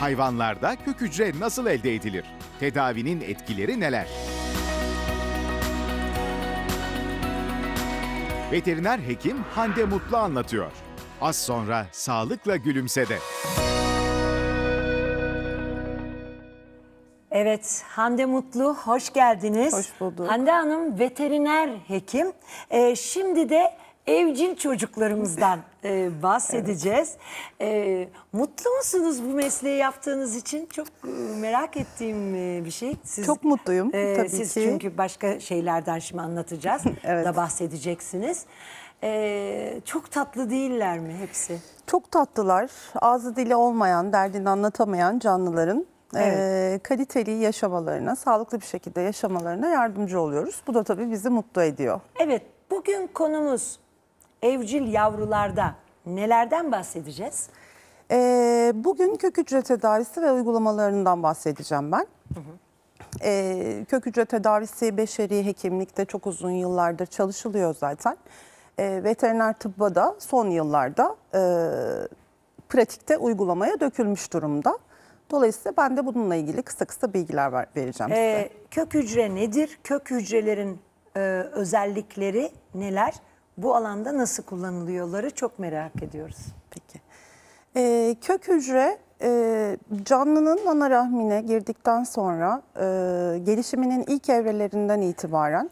Hayvanlarda kök hücre nasıl elde edilir? Tedavinin etkileri neler? Veteriner hekim Hande Mutlu anlatıyor. Az sonra sağlıkla gülümse de. Evet, Hande Mutlu hoş geldiniz. Hoş bulduk. Hande Hanım veteriner hekim. Ee, şimdi de evcil çocuklarımızdan e, bahsedeceğiz. Evet. E, mutlu musunuz bu mesleği yaptığınız için? Çok e, merak ettiğim e, bir şey. Siz, Çok mutluyum e, tabii siz ki. Çünkü başka şeylerden şimdi anlatacağız evet. da bahsedeceksiniz. Ee, çok tatlı değiller mi hepsi? Çok tatlılar. Ağzı dili olmayan, derdini anlatamayan canlıların e, evet. e, kaliteli yaşamalarına, sağlıklı bir şekilde yaşamalarına yardımcı oluyoruz. Bu da tabii bizi mutlu ediyor. Evet, bugün konumuz evcil yavrularda nelerden bahsedeceğiz? E, bugün kök hücre tedavisi ve uygulamalarından bahsedeceğim ben. Hı hı. E, ee, kök hücre tedavisi beşeri hekimlikte çok uzun yıllardır çalışılıyor zaten. E, veteriner tıbba da son yıllarda e, pratikte uygulamaya dökülmüş durumda. Dolayısıyla ben de bununla ilgili kısa kısa bilgiler ver, vereceğim size. E, kök hücre nedir? Kök hücrelerin e, özellikleri neler? bu alanda nasıl kullanılıyorları çok merak ediyoruz. Peki. E, kök hücre e, canlının ana rahmine girdikten sonra e, gelişiminin ilk evrelerinden itibaren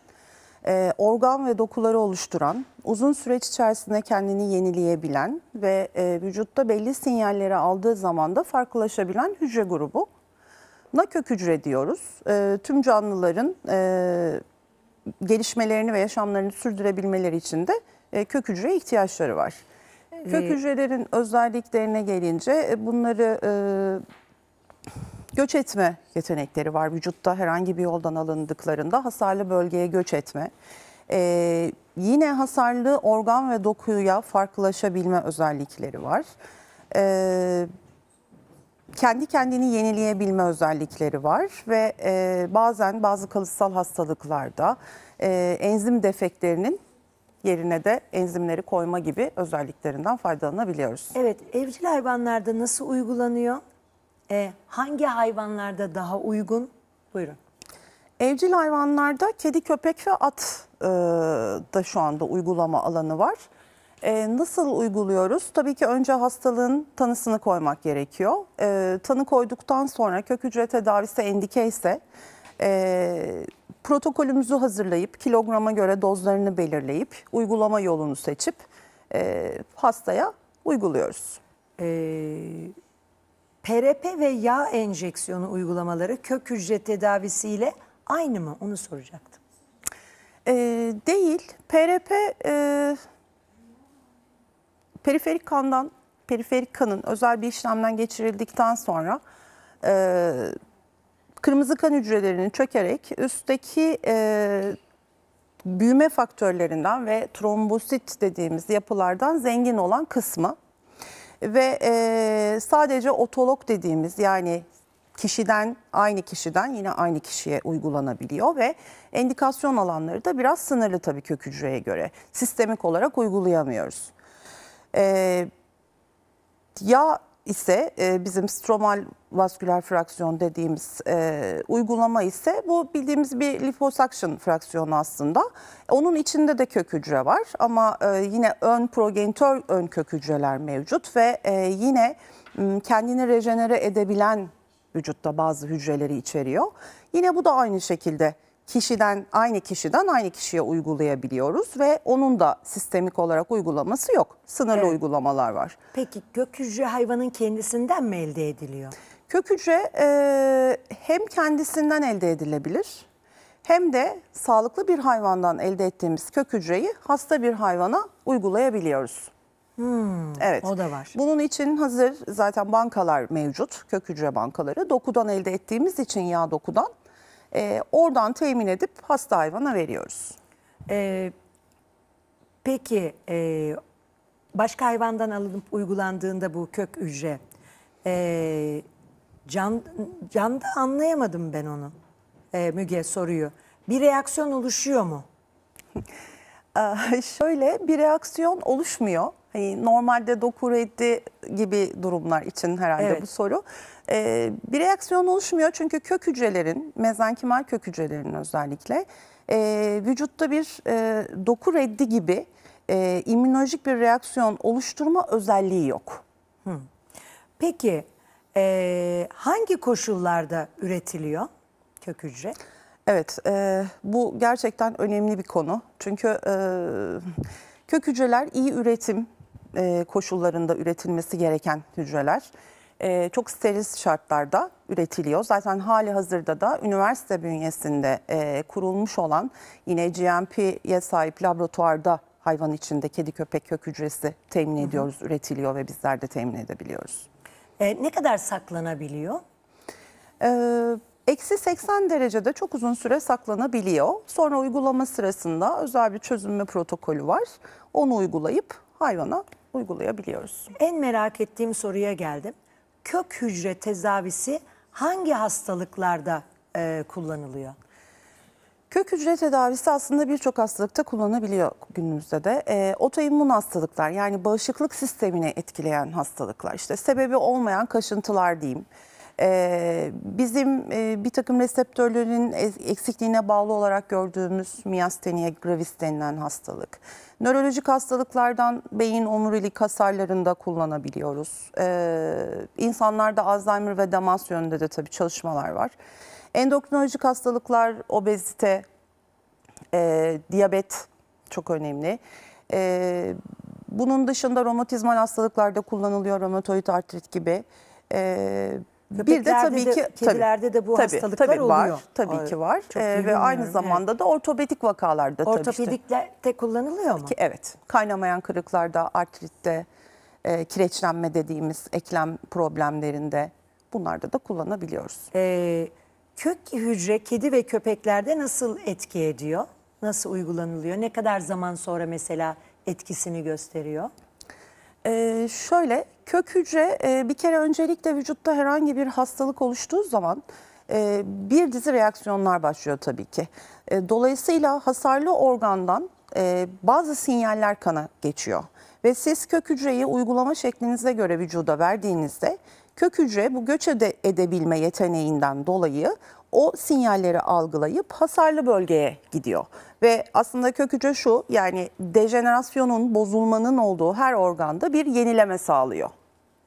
e, organ ve dokuları oluşturan, uzun süreç içerisinde kendini yenileyebilen ve e, vücutta belli sinyalleri aldığı zaman da farklılaşabilen hücre grubu. Na kök hücre diyoruz. E, tüm canlıların e, gelişmelerini ve yaşamlarını sürdürebilmeleri için de e, kök hücreye ihtiyaçları var. Kök hücrelerin özelliklerine gelince e, bunları e, göç etme yetenekleri var. Vücutta herhangi bir yoldan alındıklarında hasarlı bölgeye göç etme. E, yine hasarlı organ ve dokuya farklılaşabilme özellikleri var. Evet kendi kendini yenileyebilme özellikleri var ve e, bazen bazı kalıtsal hastalıklarda e, enzim defeklerinin yerine de enzimleri koyma gibi özelliklerinden faydalanabiliyoruz. Evet, evcil hayvanlarda nasıl uygulanıyor? E, hangi hayvanlarda daha uygun? Buyurun. Evcil hayvanlarda kedi, köpek ve at e, da şu anda uygulama alanı var. Ee, nasıl uyguluyoruz? Tabii ki önce hastalığın tanısını koymak gerekiyor. E, tanı koyduktan sonra kök hücre tedavisi endike ise e, protokolümüzü hazırlayıp kilograma göre dozlarını belirleyip uygulama yolunu seçip e, hastaya uyguluyoruz. Evet. PRP ve yağ enjeksiyonu uygulamaları kök hücre tedavisiyle aynı mı? Onu soracaktım. Ee, e, değil. PRP e, Periferik kandan, periferik kanın özel bir işlemden geçirildikten sonra e, kırmızı kan hücrelerinin çökerek üstteki e, büyüme faktörlerinden ve trombosit dediğimiz yapılardan zengin olan kısmı ve e, sadece otolog dediğimiz yani kişiden aynı kişiden yine aynı kişiye uygulanabiliyor ve endikasyon alanları da biraz sınırlı tabii kök hücreye göre. Sistemik olarak uygulayamıyoruz. E, ee, yağ ise e, bizim stromal vasküler fraksiyon dediğimiz e, uygulama ise bu bildiğimiz bir liposuction fraksiyonu aslında. Onun içinde de kök hücre var ama e, yine ön progenitör ön kök hücreler mevcut ve e, yine kendini rejenere edebilen vücutta bazı hücreleri içeriyor. Yine bu da aynı şekilde kişiden aynı kişiden aynı kişiye uygulayabiliyoruz ve onun da sistemik olarak uygulaması yok. Sınırlı evet. uygulamalar var. Peki kök hücre hayvanın kendisinden mi elde ediliyor? Kök hücre e, hem kendisinden elde edilebilir hem de sağlıklı bir hayvandan elde ettiğimiz kök hücreyi hasta bir hayvana uygulayabiliyoruz. Hmm, evet. O da var. Bunun için hazır zaten bankalar mevcut. Kök hücre bankaları. Dokudan elde ettiğimiz için yağ dokudan e, oradan temin edip hasta hayvana veriyoruz. E, peki e, başka hayvandan alınıp uygulandığında bu kök hücre e, can, canda anlayamadım ben onu. E, Müge soruyor. Bir reaksiyon oluşuyor mu? Ee, şöyle bir reaksiyon oluşmuyor. Hani normalde doku reddi gibi durumlar için herhalde evet. bu soru. Ee, bir reaksiyon oluşmuyor çünkü kök hücrelerin, mezenkimal kök hücrelerinin özellikle e, vücutta bir e, doku reddi gibi e, immünolojik bir reaksiyon oluşturma özelliği yok. Peki e, hangi koşullarda üretiliyor kök hücre? Evet, e, bu gerçekten önemli bir konu. Çünkü e, kök hücreler iyi üretim, e, koşullarında üretilmesi gereken hücreler e, çok steril şartlarda üretiliyor. Zaten hali hazırda da üniversite bünyesinde e, kurulmuş olan yine GMP'ye sahip laboratuvarda hayvan içinde kedi köpek kök hücresi temin ediyoruz, hı hı. üretiliyor ve bizler de temin edebiliyoruz. E, ne kadar saklanabiliyor? Eee Eksi 80 derecede çok uzun süre saklanabiliyor. Sonra uygulama sırasında özel bir çözünme protokolü var. Onu uygulayıp hayvana uygulayabiliyoruz. En merak ettiğim soruya geldim. Kök hücre tedavisi hangi hastalıklarda e, kullanılıyor? Kök hücre tedavisi aslında birçok hastalıkta kullanabiliyor günümüzde de. E, otoimmün hastalıklar yani bağışıklık sistemini etkileyen hastalıklar işte sebebi olmayan kaşıntılar diyeyim. E, bizim e, bir takım reseptörlerin eksikliğine bağlı olarak gördüğümüz miasteniye, gravis denilen hastalık Nörolojik hastalıklardan beyin omurilik hasarlarında kullanabiliyoruz. Ee, insanlarda Alzheimer ve demans yönünde de tabii çalışmalar var. Endokrinolojik hastalıklar, obezite, e, diyabet çok önemli. E, bunun dışında romatizmal hastalıklarda kullanılıyor, romatoid artrit gibi. E, Köpeklerde bir de tabii de, ki kedilerde tabii, de bu tabii, hastalıklar tabii, oluyor. Var, tabii Ay, ki var. Ee, ve aynı zamanda evet. da ortopedik vakalarda Ortopedikte kullanılıyor mu? evet. Kaynamayan kırıklarda, artritte, e, kireçlenme dediğimiz eklem problemlerinde bunlarda da kullanabiliyoruz. Ee, kök hücre kedi ve köpeklerde nasıl etki ediyor? Nasıl uygulanılıyor? Ne kadar zaman sonra mesela etkisini gösteriyor? Ee, şöyle kök hücre e, bir kere öncelikle vücutta herhangi bir hastalık oluştuğu zaman e, bir dizi reaksiyonlar başlıyor tabii ki. E, dolayısıyla hasarlı organdan e, bazı sinyaller kana geçiyor. Ve siz kök hücreyi uygulama şeklinize göre vücuda verdiğinizde kök hücre bu göç ede edebilme yeteneğinden dolayı o sinyalleri algılayıp hasarlı bölgeye gidiyor. Ve aslında kök hücre şu yani dejenerasyonun, bozulmanın olduğu her organda bir yenileme sağlıyor.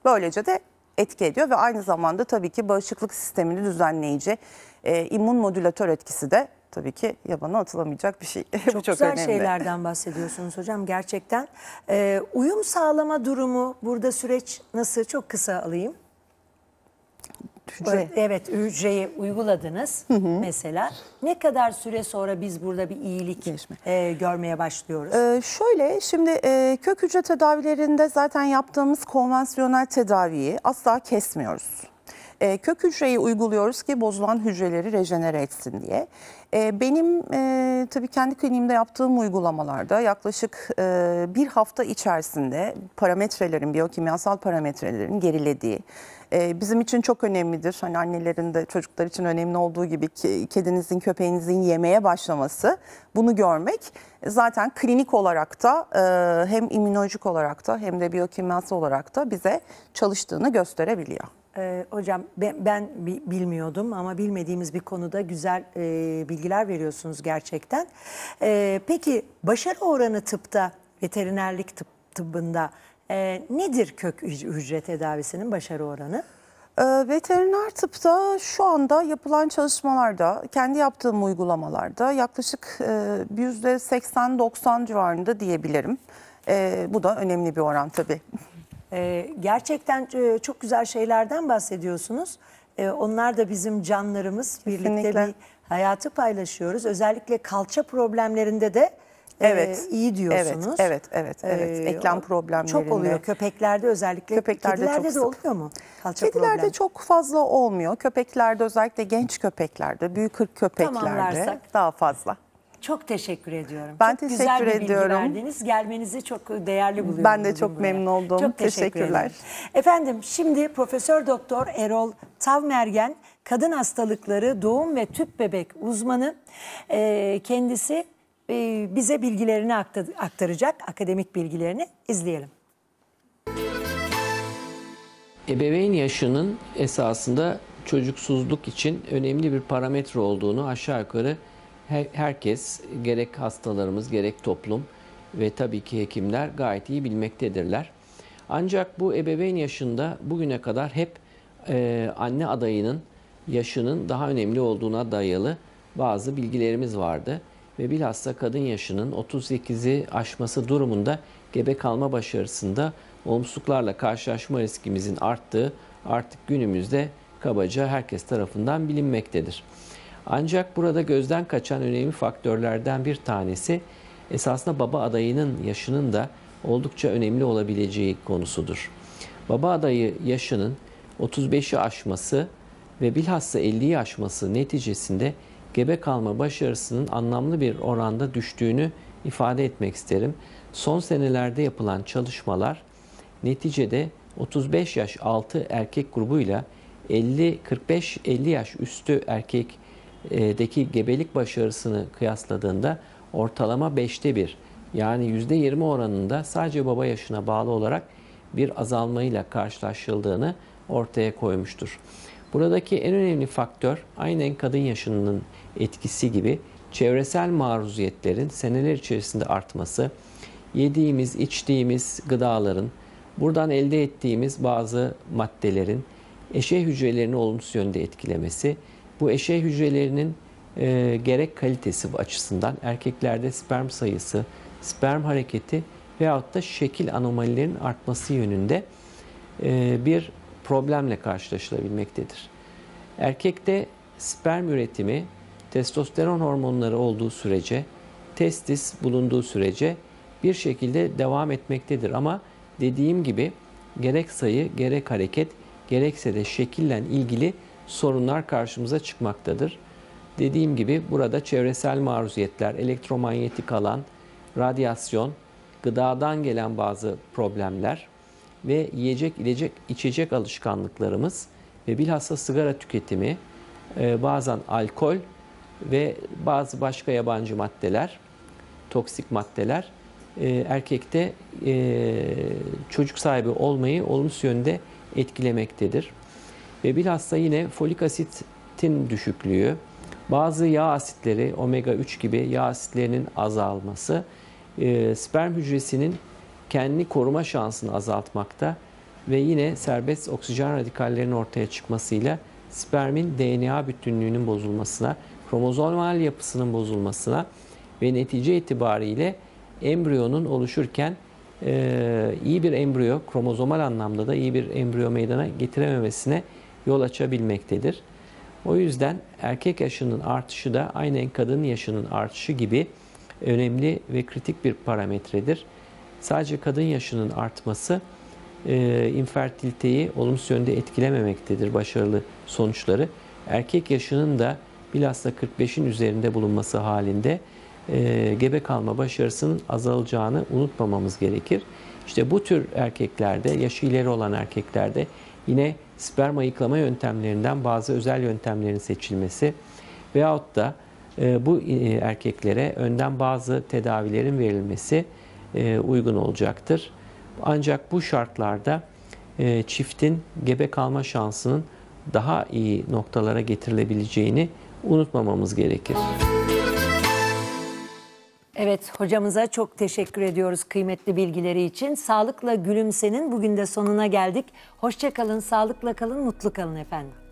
Böylece de etki ediyor ve aynı zamanda tabii ki bağışıklık sistemini düzenleyici e, immün modülatör etkisi de tabii ki yabana atılamayacak bir şey. Çok, çok güzel önemli. şeylerden bahsediyorsunuz hocam gerçekten. E, uyum sağlama durumu burada süreç nasıl çok kısa alayım. Hücre. Evet hücreyi uyguladınız hı hı. mesela. Ne kadar süre sonra biz burada bir iyilik Gelişme. e, görmeye başlıyoruz? Ee, şöyle şimdi e, kök hücre tedavilerinde zaten yaptığımız konvansiyonel tedaviyi asla kesmiyoruz. E, kök hücreyi uyguluyoruz ki bozulan hücreleri rejenere etsin diye. E, benim e, tabii kendi kliniğimde yaptığım uygulamalarda yaklaşık e, bir hafta içerisinde parametrelerin, biyokimyasal parametrelerin gerilediği, e, bizim için çok önemlidir. Hani annelerin de çocuklar için önemli olduğu gibi ki, kedinizin, köpeğinizin yemeye başlaması. Bunu görmek zaten klinik olarak da e, hem immünolojik olarak da hem de biyokimyasal olarak da bize çalıştığını gösterebiliyor. Ee, hocam ben, ben bilmiyordum ama bilmediğimiz bir konuda güzel e, bilgiler veriyorsunuz gerçekten. E, peki başarı oranı tıpta, veterinerlik tıp, tıbbında e, nedir kök hücre tedavisinin başarı oranı? E, veteriner tıpta şu anda yapılan çalışmalarda, kendi yaptığım uygulamalarda yaklaşık e, %80-90 civarında diyebilirim. E, bu da önemli bir oran tabii. E, gerçekten e, çok güzel şeylerden bahsediyorsunuz. E, onlar da bizim canlarımız. Kesinlikle. Birlikte bir hayatı paylaşıyoruz. Özellikle kalça problemlerinde de e, Evet, ee, iyi diyorsunuz. Evet, evet, ee, evet. evet. Ee, Eklem problemleri. Çok oluyor köpeklerde özellikle. Köpeklerde kedilerde çok de oluyor mu? Kalça kedilerde problem. çok fazla olmuyor. Köpeklerde özellikle genç köpeklerde, büyük köpeklerde daha fazla. Çok teşekkür ediyorum. Ben çok teşekkür güzel bir ediyorum. Bilgi verdiniz. Gelmenizi çok değerli buluyorum. Ben de çok buraya. memnun oldum. Çok teşekkürler. Ederim. Efendim şimdi Profesör Doktor Erol Tavmergen kadın hastalıkları doğum ve tüp bebek uzmanı e, kendisi e, bize bilgilerini aktaracak akademik bilgilerini izleyelim. Ebeveyn yaşının esasında çocuksuzluk için önemli bir parametre olduğunu aşağı yukarı herkes gerek hastalarımız gerek toplum ve tabii ki hekimler gayet iyi bilmektedirler. Ancak bu ebeveyn yaşında bugüne kadar hep e, anne adayının yaşının daha önemli olduğuna dayalı bazı bilgilerimiz vardı. Ve bilhassa kadın yaşının 38'i aşması durumunda gebe kalma başarısında olumsuzluklarla karşılaşma riskimizin arttığı artık günümüzde kabaca herkes tarafından bilinmektedir. Ancak burada gözden kaçan önemli faktörlerden bir tanesi esasında baba adayının yaşının da oldukça önemli olabileceği konusudur. Baba adayı yaşının 35'i aşması ve bilhassa 50'yi aşması neticesinde gebe kalma başarısının anlamlı bir oranda düştüğünü ifade etmek isterim. Son senelerde yapılan çalışmalar neticede 35 yaş altı erkek grubuyla 50 45 50 yaş üstü erkek deki gebelik başarısını kıyasladığında ortalama 5'te 1 yani %20 oranında sadece baba yaşına bağlı olarak bir azalmayla karşılaşıldığını ortaya koymuştur. Buradaki en önemli faktör aynen kadın yaşının etkisi gibi çevresel maruziyetlerin seneler içerisinde artması, yediğimiz, içtiğimiz gıdaların, buradan elde ettiğimiz bazı maddelerin eşe hücrelerini olumsuz yönde etkilemesi, bu eşey hücrelerinin e, gerek kalitesi açısından erkeklerde sperm sayısı, sperm hareketi veyahut da şekil anomalilerin artması yönünde e, bir problemle karşılaşılabilmektedir. Erkekte sperm üretimi testosteron hormonları olduğu sürece, testis bulunduğu sürece bir şekilde devam etmektedir. Ama dediğim gibi gerek sayı, gerek hareket, gerekse de şekillen ilgili sorunlar karşımıza çıkmaktadır. Dediğim gibi burada çevresel maruziyetler, elektromanyetik alan, radyasyon, gıdadan gelen bazı problemler ve yiyecek, ilecek, içecek alışkanlıklarımız ve bilhassa sigara tüketimi, e, bazen alkol ve bazı başka yabancı maddeler, toksik maddeler e, erkekte e, çocuk sahibi olmayı olumsuz yönde etkilemektedir ve bilhassa yine folik asitin düşüklüğü, bazı yağ asitleri, omega 3 gibi yağ asitlerinin azalması e, sperm hücresinin kendini koruma şansını azaltmakta ve yine serbest oksijen radikallerinin ortaya çıkmasıyla spermin DNA bütünlüğünün bozulmasına, kromozomal yapısının bozulmasına ve netice itibariyle embriyonun oluşurken e, iyi bir embriyo, kromozomal anlamda da iyi bir embriyo meydana getirememesine yol açabilmektedir. O yüzden erkek yaşının artışı da aynen kadın yaşının artışı gibi önemli ve kritik bir parametredir. Sadece kadın yaşının artması e, infertiliteyi olumsuz yönde etkilememektedir başarılı sonuçları. Erkek yaşının da bilhassa 45'in üzerinde bulunması halinde e, gebe kalma başarısının azalacağını unutmamamız gerekir. İşte bu tür erkeklerde, yaşı ileri olan erkeklerde Yine sperm ayıklama yöntemlerinden bazı özel yöntemlerin seçilmesi veyahut da e, bu e, erkeklere önden bazı tedavilerin verilmesi e, uygun olacaktır. Ancak bu şartlarda çiftin gebe kalma şansının daha iyi noktalara getirilebileceğini unutmamamız gerekir. Evet hocamıza çok teşekkür ediyoruz kıymetli bilgileri için. Sağlıkla gülümsenin bugün de sonuna geldik. Hoşçakalın, sağlıkla kalın, mutlu kalın efendim.